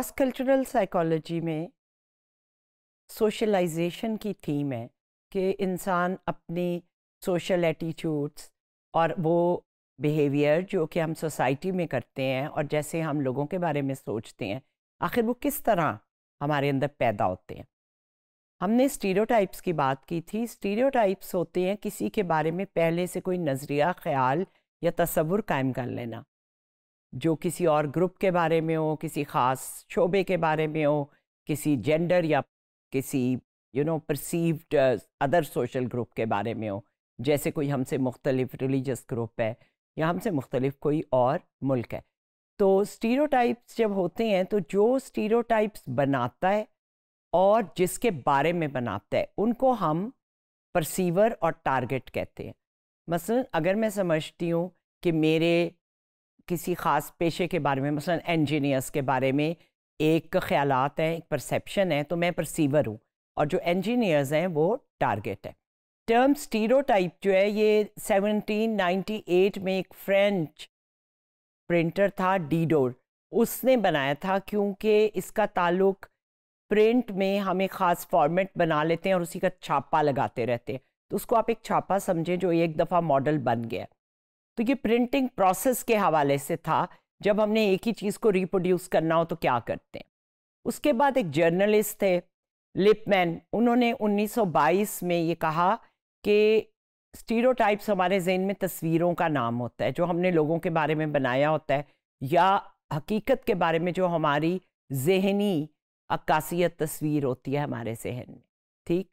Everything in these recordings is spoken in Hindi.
क्रॉस कल्चरल साइकोलॉजी में सोशलाइजेशन की थीम है कि इंसान अपनी सोशल एटीट्यूड्स और वो बिहेवियर जो कि हम सोसाइटी में करते हैं और जैसे हम लोगों के बारे में सोचते हैं आखिर वो किस तरह हमारे अंदर पैदा होते हैं हमने स्टीरियोटाइप्स की बात की थी स्टीरियोटाइप्स होते हैं किसी के बारे में पहले से कोई नज़रिया ख्याल या तस्वुर कायम कर लेना जो किसी और ग्रुप के बारे में हो किसी ख़ास शोबे के बारे में हो किसी जेंडर या किसी you know perceived other social group के बारे में हो जैसे कोई हमसे मुख्तलिफ रिलीजस ग्रुप है या हमसे मुख्तलिफ कोई और मुल्क है तो स्टीरोटाइप्स जब होते हैं तो जो स्टीरोटाइप्स बनाता है और जिसके बारे में बनाता है उनको हम परसीवर और टारगेट कहते हैं मसलन अगर मैं समझती हूँ कि मेरे किसी ख़ास पेशे के बारे में मसलन इंजीनियर्स के बारे में एक ख्याल हैं एक परसेप्शन है तो मैं परसीवर हूँ और जो इंजीनियर्स हैं वो टारगेट है टर्म स्टीरो जो है ये 1798 में एक फ्रेंच प्रिंटर था डीडोर उसने बनाया था क्योंकि इसका ताल्लुक प्रिंट में हम एक ख़ास फॉर्मेट बना लेते हैं और उसी का छापा लगाते रहते हैं तो उसको आप एक छापा समझें जो एक दफ़ा मॉडल बन गया तो ये प्रिंटिंग प्रोसेस के हवाले से था जब हमने एक ही चीज़ को रिप्रोड्यूस करना हो तो क्या करते हैं उसके बाद एक जर्नलिस्ट थे लिपमैन उन्होंने 1922 में ये कहा कि स्टीरोटाइप्स हमारे जहन में तस्वीरों का नाम होता है जो हमने लोगों के बारे में बनाया होता है या हकीकत के बारे में जो हमारी जहनी अक्कासियत तस्वीर होती है हमारे जहन में ठीक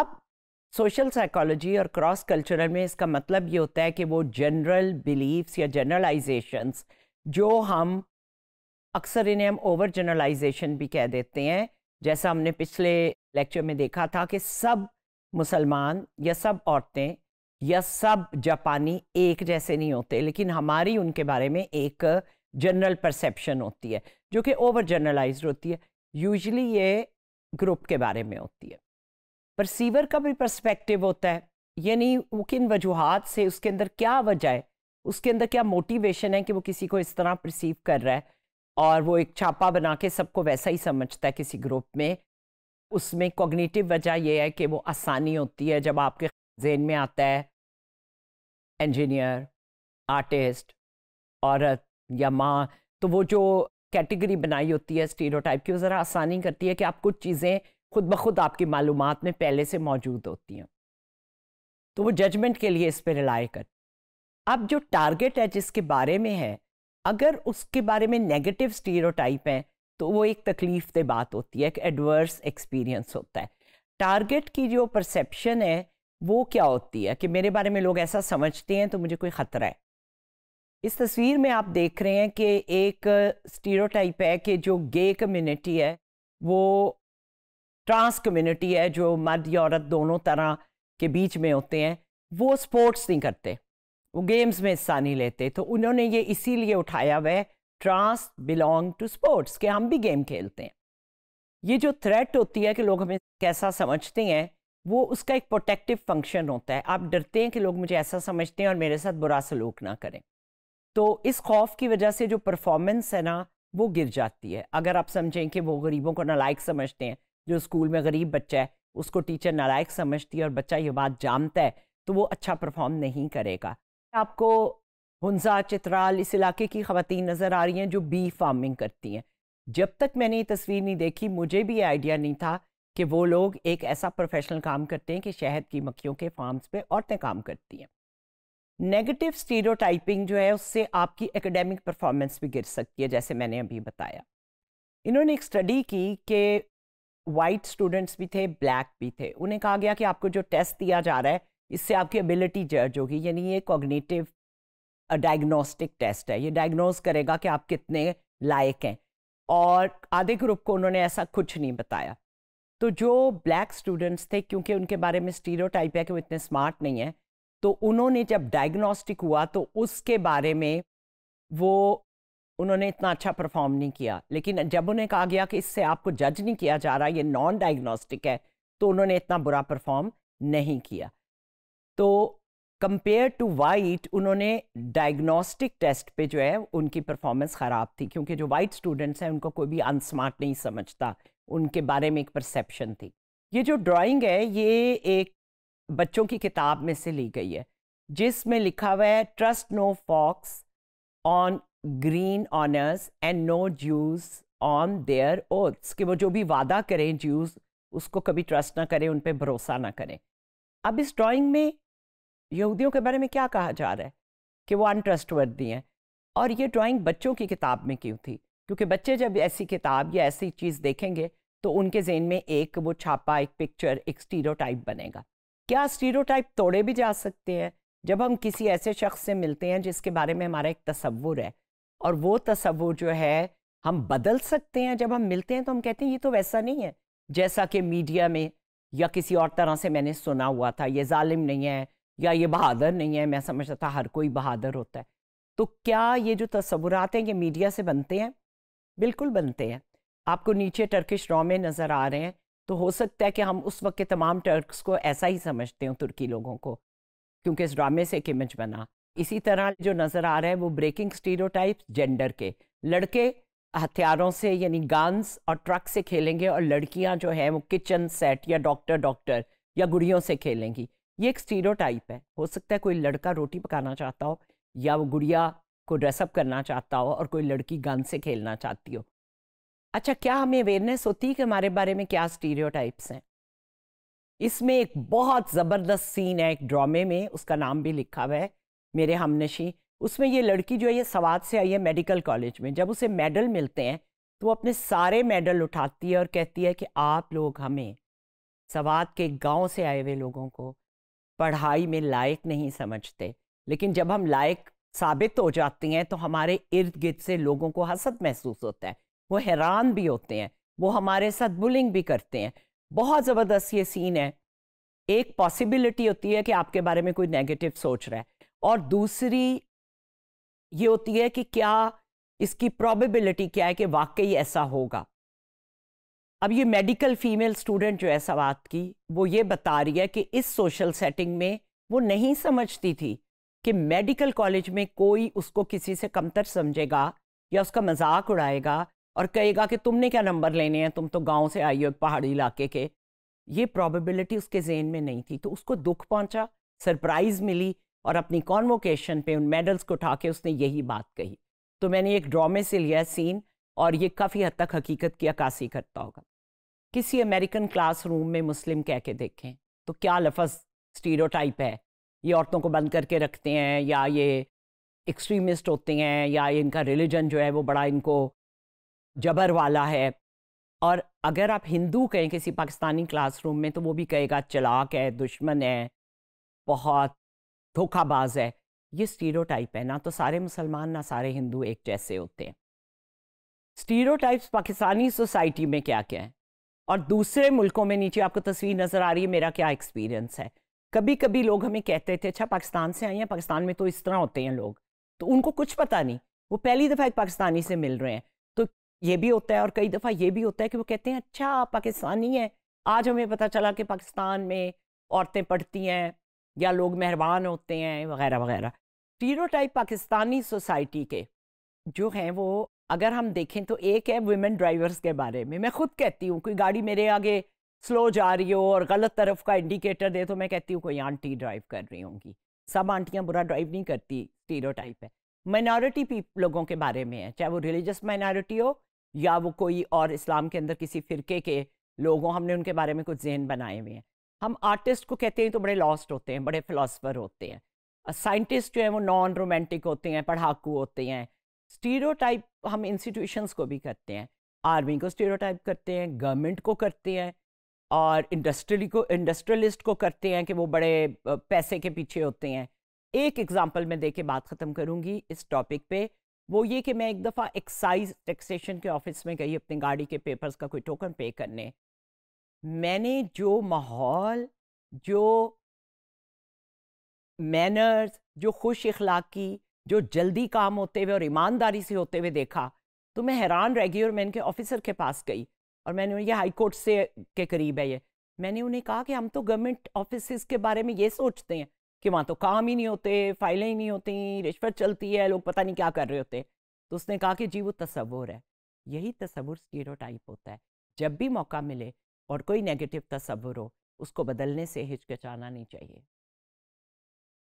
अब सोशल साइकोलॉजी और क्रॉस कल्चरल में इसका मतलब ये होता है कि वो जनरल बिलीव्स या जनरलाइजेशंस जो हम अक्सर इन्हें हम ओवर जनरलाइजेशन भी कह देते हैं जैसा हमने पिछले लेक्चर में देखा था कि सब मुसलमान या सब औरतें या सब जापानी एक जैसे नहीं होते लेकिन हमारी उनके बारे में एक जनरल परसेप्शन होती है जो कि ओवर जनरलाइज होती है यूजली ये ग्रुप के बारे में होती है परसीवर का भी पर्सपेक्टिव होता है यानी वो किन वजूहत से उसके अंदर क्या वजह है उसके अंदर क्या मोटिवेशन है कि वो किसी को इस तरह परसीव कर रहा है और वो एक छापा बना के सबको वैसा ही समझता है किसी ग्रुप में उसमें कॉग्निटिव वजह यह है कि वो आसानी होती है जब आपके जेन में आता है इंजीनियर आर्टिस्ट औरत या माँ तो वो जो कैटेगरी बनाई होती है स्टीरियोटाइप की वो ज़रा आसानी करती है कि आप कुछ चीज़ें खुद ब खुद आपकी मालूम में पहले से मौजूद होती हैं तो वो जजमेंट के लिए इस पर रिलाई कर अब जो टारगेट है जिसके बारे में है अगर उसके बारे में नेगेटिव स्टीरोटाइप हैं तो वो एक तकलीफ दे बात होती है एक एडवर्स एक्सपीरियंस होता है टारगेट की जो परसेप्शन है वो क्या होती है कि मेरे बारे में लोग ऐसा समझते हैं तो मुझे कोई ख़तरा है इस तस्वीर में आप देख रहे हैं कि एक स्टीरोटाइप है कि जो गे कम्युनिटी है वो ट्रांस कम्युनिटी है जो मर्द या औरत दोनों तरह के बीच में होते हैं वो स्पोर्ट्स नहीं करते वो गेम्स में हिस्सा नहीं लेते तो उन्होंने ये इसीलिए उठाया हुआ है ट्रांस बिलोंग टू स्पोर्ट्स कि हम भी गेम खेलते हैं ये जो थ्रेट होती है कि लोग हमें कैसा समझते हैं वो उसका एक प्रोटेक्टिव फंक्शन होता है आप डरते हैं कि लोग मुझे ऐसा समझते हैं और मेरे साथ बुरा सलूक ना करें तो इस खौफ की वजह से जो परफॉर्मेंस है ना वो गिर जाती है अगर आप समझें कि वो गरीबों को नालायक समझते हैं जो स्कूल में गरीब बच्चा है उसको टीचर नालायक समझती है और बच्चा ये बात जानता है तो वो अच्छा परफॉर्म नहीं करेगा आपको हंसा चित्राल इस इलाके की खातन नज़र आ रही हैं जो बी फार्मिंग करती हैं जब तक मैंने ये तस्वीर नहीं देखी मुझे भी आइडिया नहीं था कि वो लोग एक ऐसा प्रोफेशनल काम करते हैं कि शहद की मक्खियों के फार्म्स पे औरतें काम करती हैं नेगेटिव स्टीरियोटाइपिंग जो है उससे आपकी एकेडमिक परफॉर्मेंस भी गिर सकती है जैसे मैंने अभी बताया इन्होंने एक स्टडी की कि वाइट स्टूडेंट्स भी थे ब्लैक भी थे उन्हें कहा गया कि आपको जो टेस्ट दिया जा रहा है इससे आपकी एबिलिटी जज होगी यानी ये कॉग्निटिव डायग्नोस्टिक टेस्ट है ये डायग्नोज करेगा कि आप कितने लायक हैं और आधे ग्रुप को उन्होंने ऐसा कुछ नहीं बताया तो जो ब्लैक स्टूडेंट्स थे क्योंकि उनके बारे में स्टीरो है कि वो इतने स्मार्ट नहीं हैं तो उन्होंने जब डायग्नोस्टिक हुआ तो उसके बारे में वो उन्होंने इतना अच्छा परफॉर्म नहीं किया लेकिन जब उन्हें कहा गया कि इससे आपको जज नहीं किया जा रहा ये नॉन डायग्नोस्टिक है तो उन्होंने इतना बुरा परफॉर्म नहीं किया तो कंपेयर टू वाइट उन्होंने डायग्नोस्टिक टेस्ट पे जो है उनकी परफॉर्मेंस ख़राब थी क्योंकि जो वाइट स्टूडेंट्स हैं उनको कोई भी अनस्मार्ट नहीं समझता उनके बारे में एक परसेप्शन थी ये जो ड्राइंग है ये एक बच्चों की किताब में से ली गई है जिसमें लिखा हुआ है trust no fox on green honours and no Jews on their oaths कि वो जो भी वादा करें ज्यूज उसको कभी ट्रस्ट ना करें उन पर भरोसा ना करें अब इस ड्राइंग में यहूदियों के बारे में क्या कहा जा रहा है कि वो अनट्रस्टवर्दी हैं और ये ड्राइंग बच्चों की किताब में क्यों थी क्योंकि बच्चे जब ऐसी किताब या ऐसी चीज़ देखेंगे तो उनके जेन में एक वो छापा एक पिक्चर एक स्टीरोटाइप बनेगा क्या स्टीरोटाइप तोड़े भी जा सकते हैं जब हम किसी ऐसे शख्स से मिलते हैं जिसके बारे में हमारा एक तस्वुर है और वो तस्वुर जो है हम बदल सकते हैं जब हम मिलते हैं तो हम कहते हैं ये तो वैसा नहीं है जैसा कि मीडिया में या किसी और तरह से मैंने सुना हुआ था ये ालिम नहीं है या ये बहादुर नहीं है मैं समझता था हर कोई बहादुर होता है तो क्या ये जो तस्वुरात हैं ये मीडिया से बनते हैं बिल्कुल बनते हैं आपको नीचे टर्किश रॉ में नज़र आ रहे हैं तो हो सकता है कि हम उस वक्त के तमाम टर्क्स को ऐसा ही समझते हो तुर्की लोगों को क्योंकि इस ड्रामे से एक इमेज बना इसी तरह जो नज़र आ रहे हैं वो ब्रेकिंग स्टीरो जेंडर के लड़के हथियारों से यानी गांस और ट्रक से खेलेंगे और लड़कियां जो हैं वो किचन सेट या डॉक्टर डॉक्टर या गुड़ियों से खेलेंगी ये एक स्टीरियोटाइप है हो सकता है कोई लड़का रोटी पकाना चाहता हो या वो गुड़िया को ड्रेसअप करना चाहता हो और कोई लड़की गन से खेलना चाहती हो अच्छा क्या हमें अवेयरनेस होती है कि हमारे बारे में क्या स्टीरियोटाइप्स हैं इसमें एक बहुत ज़बरदस्त सीन है एक ड्रामे में उसका नाम भी लिखा हुआ है मेरे हमनशी उसमें ये लड़की जो है ये सवाद से आई है मेडिकल कॉलेज में जब उसे मेडल मिलते हैं तो वो अपने सारे मेडल उठाती है और कहती है कि आप लोग हमें सवाद के गांव से आए हुए लोगों को पढ़ाई में लायक नहीं समझते लेकिन जब हम लायक साबित हो जाती हैं तो हमारे इर्द गिर्द से लोगों को हसद महसूस होता है वो हैरान भी होते हैं वो हमारे साथ बुलिंग भी करते हैं बहुत ज़बरदस्त ये सीन है एक पॉसिबिलिटी होती है कि आपके बारे में कोई नेगेटिव सोच रहा है और दूसरी ये होती है कि क्या इसकी प्रॉबिबिलिटी क्या है कि वाकई ऐसा होगा अब ये मेडिकल फीमेल स्टूडेंट जो ऐसा बात की वो ये बता रही है कि इस सोशल सेटिंग में वो नहीं समझती थी कि मेडिकल कॉलेज में कोई उसको किसी से कमतर समझेगा या उसका मजाक उड़ाएगा और कहेगा कि तुमने क्या नंबर लेने हैं तुम तो गांव से आई हो पहाड़ी इलाके के ये प्रोबेबिलिटी उसके जेन में नहीं थी तो उसको दुख पहुंचा सरप्राइज मिली और अपनी कॉन्वोकेशन पे उन मेडल्स को उठा के उसने यही बात कही तो मैंने एक ड्रामे से लिया सीन और ये काफ़ी हद तक हकीकत की अक्सी करता होगा किसी अमेरिकन क्लासरूम में मुस्लिम कह के देखें तो क्या लफज स्टीरोटाइप है ये औरतों को बंद करके रखते हैं या ये एक्सट्रीमिस्ट होते हैं या इनका रिलीजन जो है वो बड़ा इनको जबर वाला है और अगर आप हिंदू कहें किसी पाकिस्तानी क्लासरूम में तो वो भी कहेगा चलाक है दुश्मन है बहुत धोखाबाज है ये स्टीरोटाइप है ना तो सारे मुसलमान ना सारे हिंदू एक जैसे होते हैं स्टीरियोटाइप्स पाकिस्तानी सोसाइटी में क्या क्या है और दूसरे मुल्कों में नीचे आपको तस्वीर नज़र आ रही है मेरा क्या एक्सपीरियंस है कभी कभी लोग हमें कहते थे अच्छा पाकिस्तान से आई हैं पाकिस्तान में तो इस तरह होते हैं लोग तो उनको कुछ पता नहीं वो पहली दफ़ा एक पाकिस्तानी से मिल रहे हैं तो ये भी होता है और कई दफ़ा ये भी होता है कि वो कहते हैं अच्छा पाकिस्तानी है आज हमें पता चला कि पाकिस्तान में औरतें पढ़ती हैं या लोग मेहरबान होते हैं वगैरह वगैरह टाइप पाकिस्तानी सोसाइटी के जो हैं वो अगर हम देखें तो एक है वुमेन ड्राइवर्स के बारे में मैं खुद कहती हूँ कोई गाड़ी मेरे आगे स्लो जा रही हो और गलत तरफ का इंडिकेटर दे तो मैं कहती हूँ कोई आंटी ड्राइव कर रही होंगी सब आंटियाँ बुरा ड्राइव नहीं करती स्टीरियोटाइप है माइनॉरिटी लोगों के बारे में है चाहे वो रिलीजस माइनॉरिटी हो या वो कोई और इस्लाम के अंदर किसी फ़िरके के लोग हों हमने उनके बारे में कुछ जहन बनाए हुए हैं हम आर्टिस्ट को कहते हैं तो बड़े लॉस्ट होते हैं बड़े फिलासफर होते हैं साइंटिस्ट जो है वो नॉन रोमांटिक होते हैं पढ़ाकू होते हैं स्टीरियोटाइप हम इंस्टीट्यूशंस को भी करते हैं आर्मी को स्टीरियोटाइप करते हैं गवर्नमेंट को करते हैं और इंडस्ट्री को इंडस्ट्रियलिस्ट को करते हैं कि वो बड़े पैसे के पीछे होते हैं एक एग्जांपल मैं दे के बात ख़त्म करूँगी इस टॉपिक पे वो ये कि मैं एक दफ़ा एक्साइज टैक्सेशन के ऑफिस में गई अपनी गाड़ी के पेपर्स का कोई टोकन पे करने मैंने जो माहौल जो मैनर्स जो खुश इखलाकी जो जल्दी काम होते हुए और ईमानदारी से होते हुए देखा तो मैं हैरान रह गई और मैं इनके ऑफिसर के पास गई और मैंने ये हाई कोर्ट से के करीब है ये मैंने उन्हें कहा कि हम तो गवर्नमेंट ऑफिस के बारे में ये सोचते हैं कि वहाँ तो काम ही नहीं होते फाइलें ही नहीं होती रिश्वत चलती है लोग पता नहीं क्या कर रहे होते तो उसने कहा कि जी वो तस्वुर है यही तस्वुर स्टीरोटाइप होता है जब भी मौका मिले और कोई नेगेटिव तस्वुर हो उसको बदलने से हिचकिचाना नहीं चाहिए